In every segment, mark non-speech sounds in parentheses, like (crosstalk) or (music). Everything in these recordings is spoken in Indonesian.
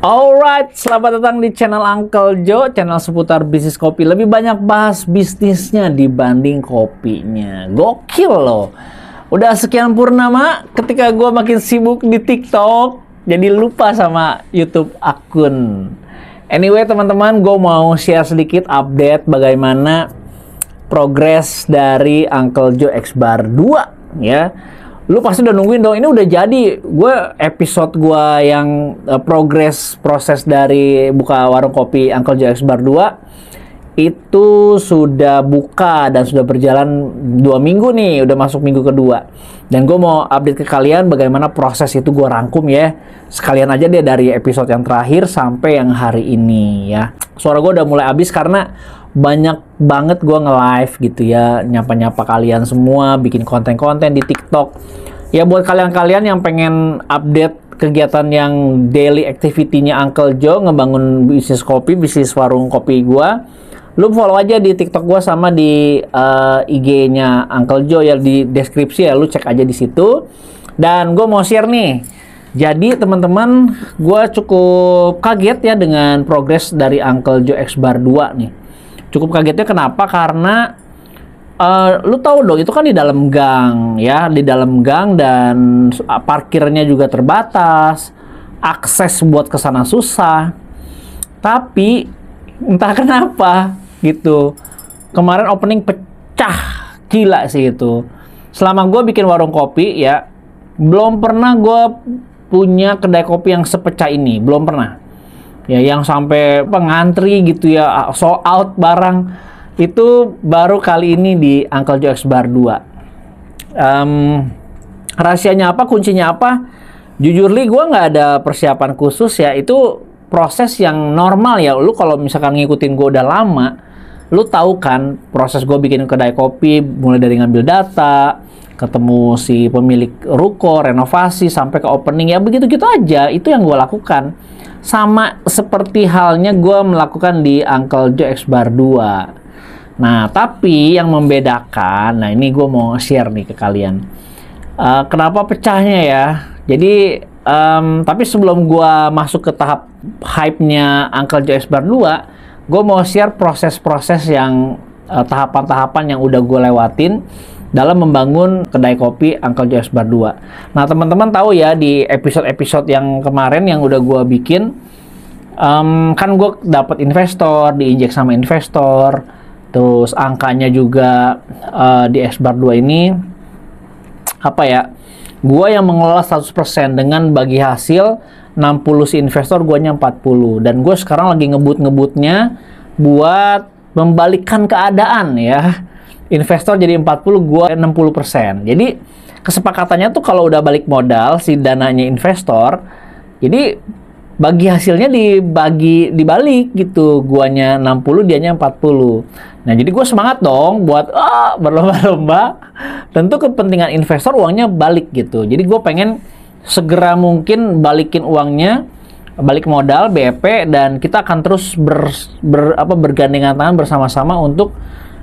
Alright, selamat datang di channel Uncle Joe, channel seputar bisnis kopi. Lebih banyak bahas bisnisnya dibanding kopinya. Gokil loh. Udah sekian purnama, ketika gue makin sibuk di TikTok, jadi lupa sama YouTube akun. Anyway, teman-teman, gue mau share sedikit update bagaimana progres dari Uncle Joe X Bar 2 ya lu pasti udah nungguin dong ini udah jadi gue episode gue yang uh, eh, progres proses dari buka warung kopi Uncle Joe's Bar 2 itu sudah buka dan sudah berjalan dua minggu nih udah masuk minggu kedua dan gue mau update ke kalian bagaimana proses itu gue rangkum ya sekalian aja deh dari episode yang terakhir sampai yang hari ini ya suara gue udah mulai habis karena banyak banget gue nge-live gitu ya nyapa-nyapa kalian semua bikin konten-konten di TikTok ya buat kalian-kalian yang pengen update kegiatan yang daily activity-nya Uncle Joe ngebangun bisnis kopi bisnis warung kopi gue lu follow aja di TikTok gue sama di uh, eh, IG-nya Uncle Joe ya di deskripsi ya lu cek aja di situ dan gue mau share nih jadi teman-teman, gue cukup kaget ya dengan progres dari Uncle Joe X Bar 2 nih cukup kagetnya kenapa karena uh, lu tahu dong itu kan di dalam gang ya di dalam gang dan ah, parkirnya juga terbatas akses buat ke sana susah tapi entah (laughs) kenapa gitu kemarin opening pecah gila sih itu selama gue bikin warung kopi ya belum pernah gue punya kedai kopi yang sepecah ini belum pernah ya yang sampai pengantri gitu ya ah, sold out barang itu baru kali ini di Uncle Joe X Bar 2 um, rahasianya apa kuncinya apa jujur li gue nggak ada persiapan khusus ya itu proses yang normal ya lu kalau misalkan ngikutin gue udah lama lu tahu kan proses gue bikin kedai kopi mulai dari ngambil data ketemu si pemilik ruko, renovasi sampai ke opening ya begitu-gitu aja. Itu yang gue lakukan. Sama seperti halnya gue melakukan di Uncle Joe X Bar 2. Nah, tapi yang membedakan, nah ini gue mau share nih ke kalian. Uh, kenapa pecahnya ya? Jadi, um, tapi sebelum gue masuk ke tahap hype-nya Uncle Joe X Bar 2, gue mau share proses-proses yang eh, tahapan-tahapan uh, tahapan -tahapan yang udah gue lewatin dalam membangun kedai kopi Uncle Joe's Bar 2. Nah, teman-teman tahu ya di episode-episode yang kemarin yang udah gue bikin, um, kan gue dapat investor, diinjek sama investor, terus angkanya juga uh, di S Bar 2 ini, apa ya, gue yang mengelola 100% dengan bagi hasil 60 si investor, gue guanya 40. Dan gue sekarang lagi ngebut-ngebutnya buat membalikkan keadaan ya investor jadi 40, gua 60%. Jadi kesepakatannya tuh kalau udah balik modal si dananya investor, jadi bagi hasilnya dibagi dibalik gitu. Guanya 60, dianya 40. Nah, jadi gue semangat dong buat ah, berlomba-lomba. Tentu kepentingan investor uangnya balik gitu. Jadi gue pengen segera mungkin balikin uangnya balik modal BP dan kita akan terus ber, ber apa bergandengan tangan bersama-sama untuk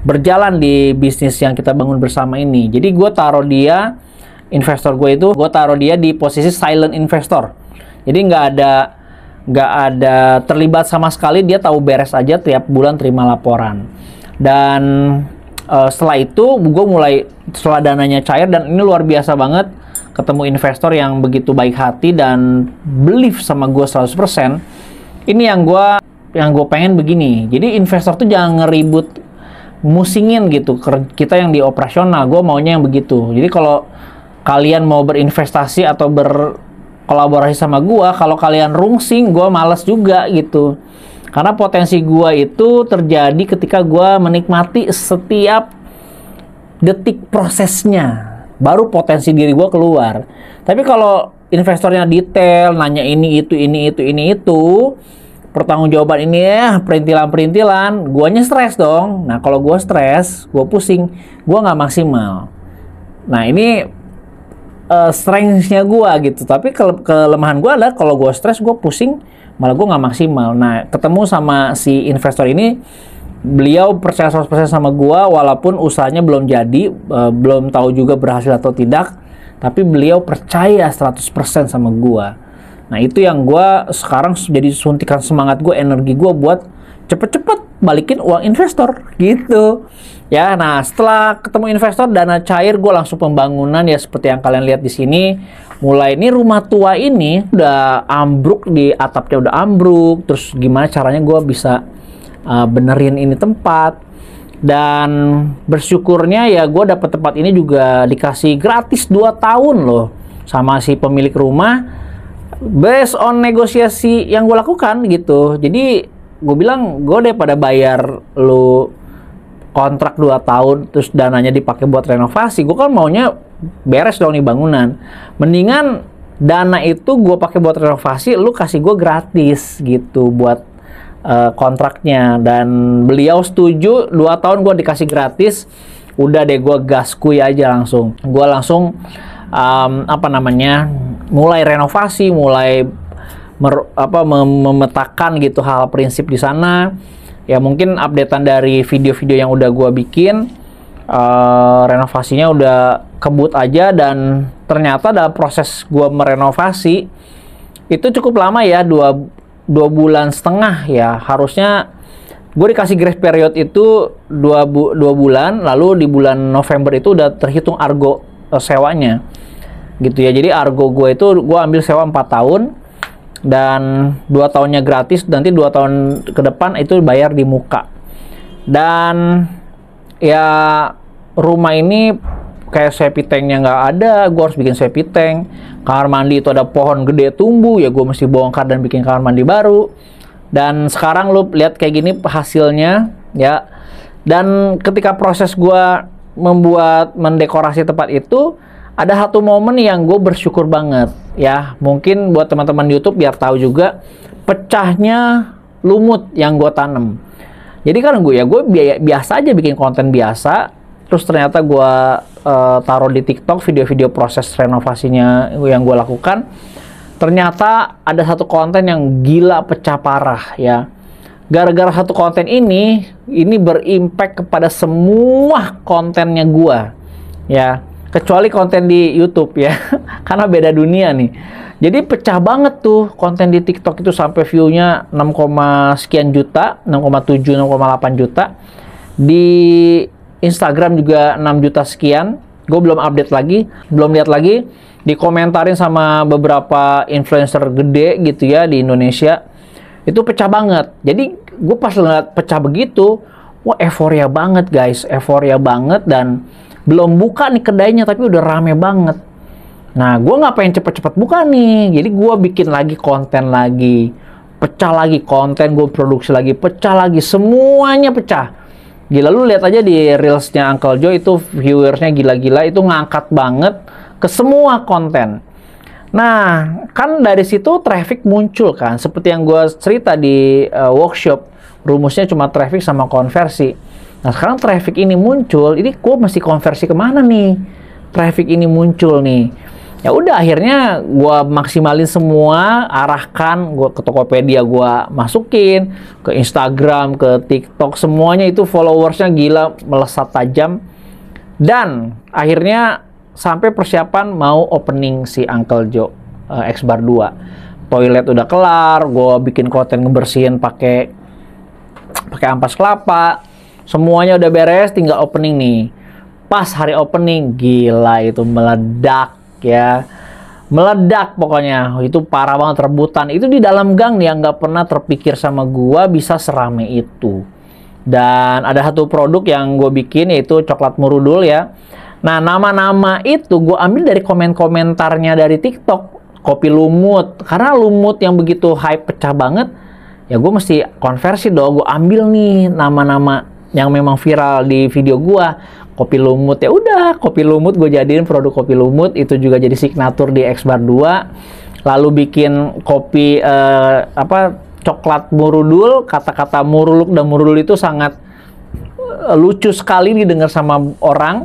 berjalan di bisnis yang kita bangun bersama ini. Jadi gue taruh dia, investor gue itu, gue taruh dia di posisi silent investor. Jadi nggak ada nggak ada terlibat sama sekali, dia tahu beres aja tiap bulan terima laporan. Dan uh, setelah itu gue mulai setelah dananya cair dan ini luar biasa banget ketemu investor yang begitu baik hati dan belief sama gue 100%. Ini yang gue yang gue pengen begini. Jadi investor tuh jangan ngeribut musingin gitu kita yang di operasional gue maunya yang begitu jadi kalau kalian mau berinvestasi atau berkolaborasi sama gue kalau kalian rungsing gue males juga gitu karena potensi gue itu terjadi ketika gue menikmati setiap detik prosesnya baru potensi diri gue keluar tapi kalau investornya detail nanya ini itu ini itu ini itu pertanggungjawaban ini ya perintilan-perintilan guanya stres dong nah kalau gua stres gua pusing gua nggak maksimal nah ini uh, eh, strengthnya gua gitu tapi ke kelemahan gua adalah kalau gua stres gua pusing malah gua nggak maksimal nah ketemu sama si investor ini beliau percaya 100% sama gua walaupun usahanya belum jadi uh, belum tahu juga berhasil atau tidak tapi beliau percaya 100% sama gua Nah itu yang gue sekarang jadi suntikan semangat gue, energi gue buat cepet-cepet balikin uang investor gitu. Ya, nah setelah ketemu investor dana cair gue langsung pembangunan ya seperti yang kalian lihat di sini. Mulai ini rumah tua ini udah ambruk di atapnya udah ambruk. Terus gimana caranya gue bisa uh, benerin ini tempat dan bersyukurnya ya gue dapet tempat ini juga dikasih gratis 2 tahun loh sama si pemilik rumah based on negosiasi yang gue lakukan gitu jadi gue bilang gue pada bayar lu kontrak 2 tahun terus dananya dipakai buat renovasi gue kan maunya beres dong nih bangunan mendingan dana itu gue pakai buat renovasi lu kasih gue gratis gitu buat eh, kontraknya dan beliau setuju dua tahun gue dikasih gratis udah deh gue kuy aja langsung gue langsung um, apa namanya mulai renovasi, mulai mer, apa memetakan gitu hal, hal prinsip di sana. Ya mungkin updatean dari video-video yang udah gua bikin uh, renovasinya udah kebut aja dan ternyata dalam proses gua merenovasi itu cukup lama ya dua dua bulan setengah ya harusnya gue dikasih grace period itu dua, bu, dua bulan lalu di bulan November itu udah terhitung argo uh, sewanya gitu ya jadi argo gue itu gue ambil sewa 4 tahun dan dua tahunnya gratis nanti dua tahun ke depan itu bayar di muka dan ya rumah ini kayak sepi tanknya nggak ada gue harus bikin sepi tank kamar mandi itu ada pohon gede tumbuh ya gue mesti bongkar dan bikin kamar mandi baru dan sekarang lo lihat kayak gini hasilnya ya dan ketika proses gue membuat mendekorasi tempat itu ada satu momen yang gue bersyukur banget ya mungkin buat teman-teman YouTube biar tahu juga pecahnya lumut yang gue tanam jadi kan gue ya gue biaya, biasa aja bikin konten biasa terus ternyata gue uh, taruh di TikTok video-video proses renovasinya yang gue lakukan ternyata ada satu konten yang gila pecah parah ya gara-gara satu konten ini ini berimpact kepada semua kontennya gue ya kecuali konten di YouTube ya (laughs) karena beda dunia nih jadi pecah banget tuh konten di TikTok itu sampai viewnya 6, sekian juta 6,7 6,8 juta di Instagram juga 6 juta sekian gue belum update lagi belum lihat lagi dikomentarin sama beberapa influencer gede gitu ya di Indonesia itu pecah banget jadi gue pas ngeliat pecah begitu wah euforia banget guys euforia banget dan belum buka nih kedainya tapi udah rame banget nah gue nggak pengen cepet-cepet buka nih jadi gue bikin lagi konten lagi pecah lagi konten gue produksi lagi pecah lagi semuanya pecah gila lu lihat aja di reelsnya Uncle Joe itu viewersnya gila-gila itu ngangkat banget ke semua konten Nah, kan dari situ traffic muncul kan. Seperti yang gue cerita di uh, workshop, rumusnya cuma traffic sama konversi. Nah sekarang traffic ini muncul, ini gue mesti konversi kemana nih? Traffic ini muncul nih. Ya udah akhirnya gue maksimalin semua, arahkan gue ke Tokopedia gue masukin, ke Instagram, ke TikTok, semuanya itu followersnya gila melesat tajam. Dan akhirnya sampai persiapan mau opening si Uncle Joe uh, X Bar 2. Toilet udah kelar, gue bikin konten ngebersihin pakai pakai ampas kelapa, Semuanya udah beres, tinggal opening nih. Pas hari opening, gila itu meledak ya. Meledak pokoknya, itu parah banget rebutan. Itu di dalam gang nih yang nggak pernah terpikir sama gua bisa serame itu. Dan ada satu produk yang gue bikin yaitu coklat murudul ya. Nah nama-nama itu gue ambil dari komen-komentarnya dari TikTok kopi lumut karena lumut yang begitu hype pecah banget ya gue mesti konversi dong gue ambil nih nama-nama yang memang viral di video gua kopi lumut ya udah kopi lumut gue jadiin produk kopi lumut itu juga jadi signatur di X Bar 2 lalu bikin kopi eh, apa coklat murudul kata-kata muruluk dan murudul itu sangat eh, lucu sekali didengar sama orang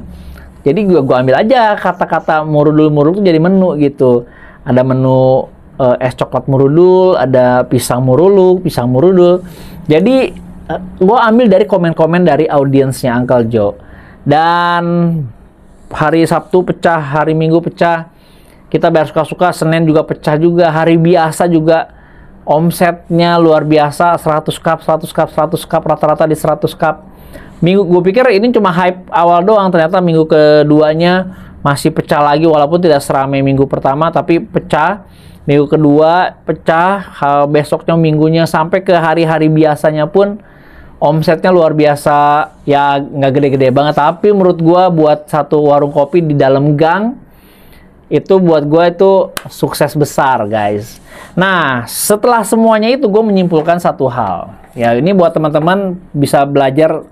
jadi gue gua ambil aja kata-kata murudul muruluk jadi menu gitu ada menu eh, es coklat murudul ada pisang muruluk pisang murudul jadi Eh, gue ambil dari komen-komen dari audiensnya Uncle Joe dan hari Sabtu pecah hari Minggu pecah kita bayar suka-suka Senin juga pecah juga hari biasa juga omsetnya luar biasa 100 cup 100 cup 100 cup rata-rata di 100 cup minggu gue pikir ini cuma hype awal doang ternyata minggu keduanya masih pecah lagi walaupun tidak seramai minggu pertama tapi pecah minggu kedua pecah besoknya minggunya sampai ke hari-hari biasanya pun omsetnya luar biasa ya nggak gede-gede banget tapi menurut gue buat satu warung kopi di dalam gang itu buat gue itu sukses besar guys nah setelah semuanya itu gue menyimpulkan satu hal ya ini buat teman-teman bisa belajar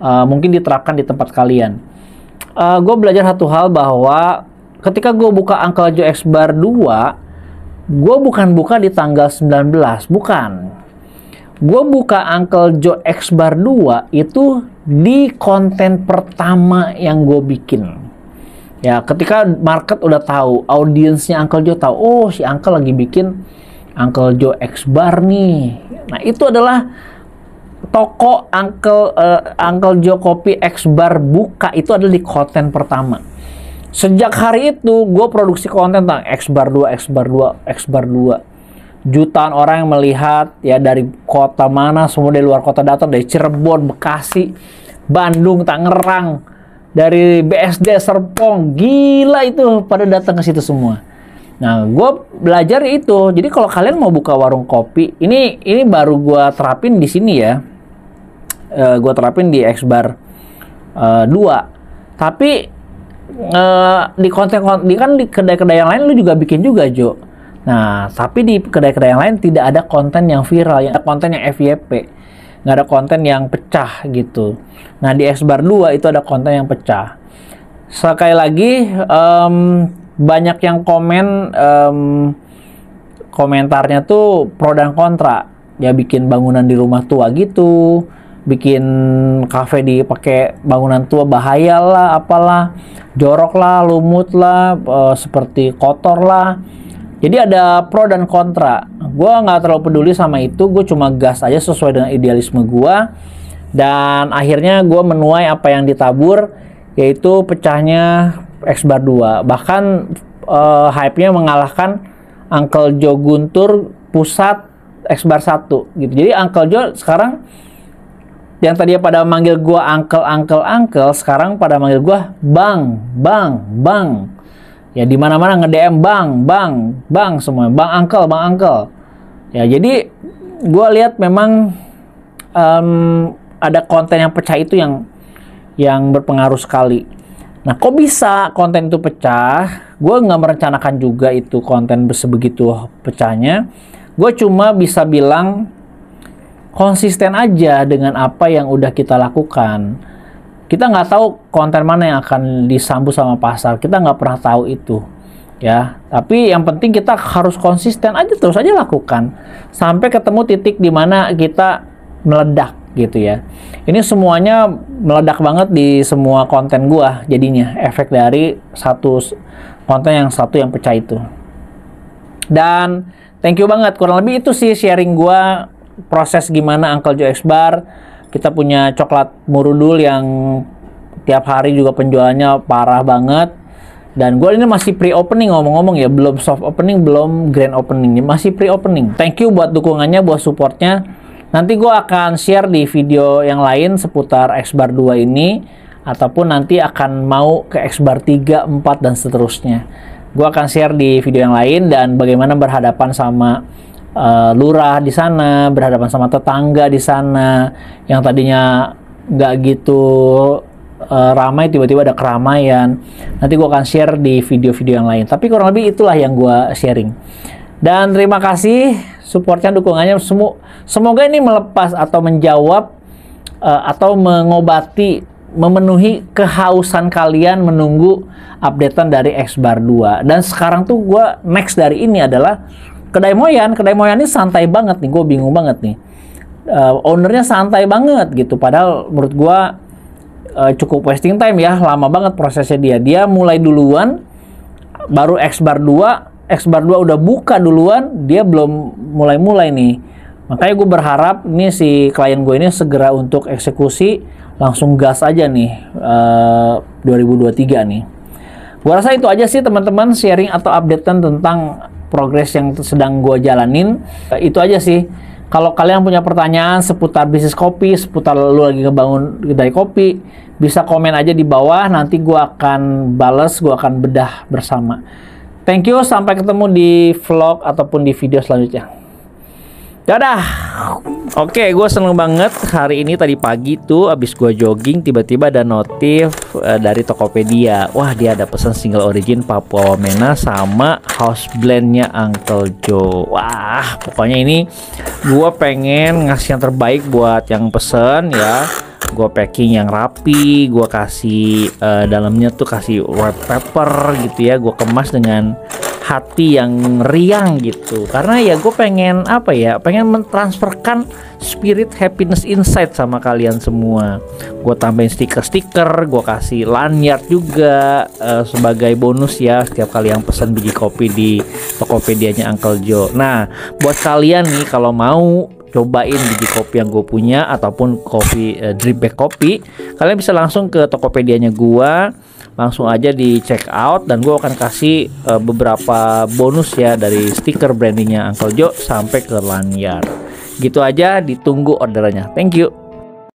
uh, mungkin diterapkan di tempat kalian uh, eh, gue belajar satu hal bahwa ketika gue buka Uncle Joe X Bar 2 gue bukan buka di tanggal 19 bukan gue buka Uncle Joe X Bar 2 itu di konten pertama yang gue bikin. Ya, ketika market udah tahu, audiensnya Uncle Joe tahu, oh si Uncle lagi bikin Uncle Joe X Bar nih. Nah, itu adalah toko Uncle uh, Uncle Joe Kopi X Bar buka itu adalah di konten pertama. Sejak hari itu gue produksi konten tentang X Bar 2, X Bar 2, X Bar 2 jutaan orang yang melihat ya dari kota mana semua dari luar kota datang dari Cirebon, Bekasi, Bandung, Tangerang, dari BSD Serpong, gila itu pada datang ke situ semua. Nah, gue belajar itu. Jadi kalau kalian mau buka warung kopi, ini ini baru gue terapin di sini ya. E, eh, gue terapin di X Bar e, eh, 2. Tapi e, di konten, konten di kan di kedai-kedai yang lain lu juga bikin juga, Jo. Nah, tapi di kedai-kedai yang lain tidak ada konten yang viral, yang ada konten yang FYP. Nggak ada konten yang pecah gitu. Nah, di X Bar 2 itu ada konten yang pecah. Sekali lagi, um, banyak yang komen um, komentarnya tuh pro dan kontra. Ya bikin bangunan di rumah tua gitu, bikin kafe di pakai bangunan tua bahaya lah, apalah, jorok lah, lumut lah, uh, seperti kotor lah jadi ada pro dan kontra gue nggak terlalu peduli sama itu gue cuma gas aja sesuai dengan idealisme gue dan akhirnya gue menuai apa yang ditabur yaitu pecahnya X bar 2 bahkan uh, hype-nya mengalahkan Uncle Joe Guntur pusat X bar 1 gitu jadi Uncle Joe sekarang yang tadinya pada manggil gue uncle uncle uncle sekarang pada manggil gue bang bang bang ya di mana mana nge DM bang bang bang semua bang uncle bang uncle ya jadi gue lihat memang um, ada konten yang pecah itu yang yang berpengaruh sekali nah kok bisa konten itu pecah gue nggak merencanakan juga itu konten sebegitu pecahnya gue cuma bisa bilang konsisten aja dengan apa yang udah kita lakukan kita nggak tahu konten mana yang akan disambut sama pasar kita nggak pernah tahu itu ya tapi yang penting kita harus konsisten aja terus aja lakukan sampai ketemu titik di mana kita meledak gitu ya ini semuanya meledak banget di semua konten gua jadinya efek dari satu konten yang satu yang pecah itu dan thank you banget kurang lebih itu sih sharing gua proses gimana Uncle Joe X Bar kita punya coklat murudul yang tiap hari juga penjualannya parah banget dan gue ini masih pre-opening ngomong-ngomong ya belum soft opening belum grand opening ini, masih pre-opening thank you buat dukungannya buat supportnya nanti gue akan share di video yang lain seputar X-Bar 2 ini ataupun nanti akan mau ke X-Bar 3, 4 dan seterusnya gue akan share di video yang lain dan bagaimana berhadapan sama uh, lurah di sana, berhadapan sama tetangga di sana, yang tadinya nggak gitu uh, ramai tiba-tiba ada keramaian. Nanti gue akan share di video-video yang lain. Tapi kurang lebih itulah yang gue sharing. Dan terima kasih supportnya, dukungannya. Semu semoga ini melepas atau menjawab uh, atau mengobati memenuhi kehausan kalian menunggu updatean dari X Bar 2. Dan sekarang tuh gue next dari ini adalah kedai moyan kedai moyan ini santai banget nih gue bingung banget nih uh, ownernya santai banget gitu padahal menurut gue uh, cukup wasting time ya lama banget prosesnya dia dia mulai duluan baru X bar 2 X bar 2 udah buka duluan dia belum mulai-mulai nih makanya gue berharap nih si klien gue ini segera untuk eksekusi langsung gas aja nih eh, uh, 2023 nih gue rasa itu aja sih teman-teman sharing atau updatean tentang progres yang sedang gue jalanin eh, itu aja sih kalau kalian punya pertanyaan seputar bisnis kopi seputar lu lagi ngebangun kedai kopi bisa komen aja di bawah nanti gue akan bales gue akan bedah bersama thank you sampai ketemu di vlog ataupun di video selanjutnya Dadah. Oke, okay, gue seneng banget hari ini tadi pagi tuh abis gue jogging tiba-tiba ada notif uh, dari Tokopedia. Wah dia ada pesan single origin Papua Wamena sama house blendnya Uncle Joe. Wah pokoknya ini gue pengen ngasih yang terbaik buat yang pesen ya gue packing yang rapi, gue kasih uh, dalamnya tuh kasih white paper gitu ya, gue kemas dengan hati yang riang gitu karena ya gue pengen apa ya pengen mentransferkan spirit happiness insight sama kalian semua gue tambahin stiker-stiker gue kasih lanyard juga uh, sebagai bonus ya setiap kali yang pesan biji kopi di Tokopedianya Uncle Joe nah buat kalian nih kalau mau cobain biji kopi yang gue punya ataupun kopi uh, drip bag kopi kalian bisa langsung ke Tokopedianya gue langsung aja di check out dan gue akan kasih uh, beberapa bonus ya dari stiker brandingnya Uncle Joe sampai ke lanyard gitu aja ditunggu orderannya thank you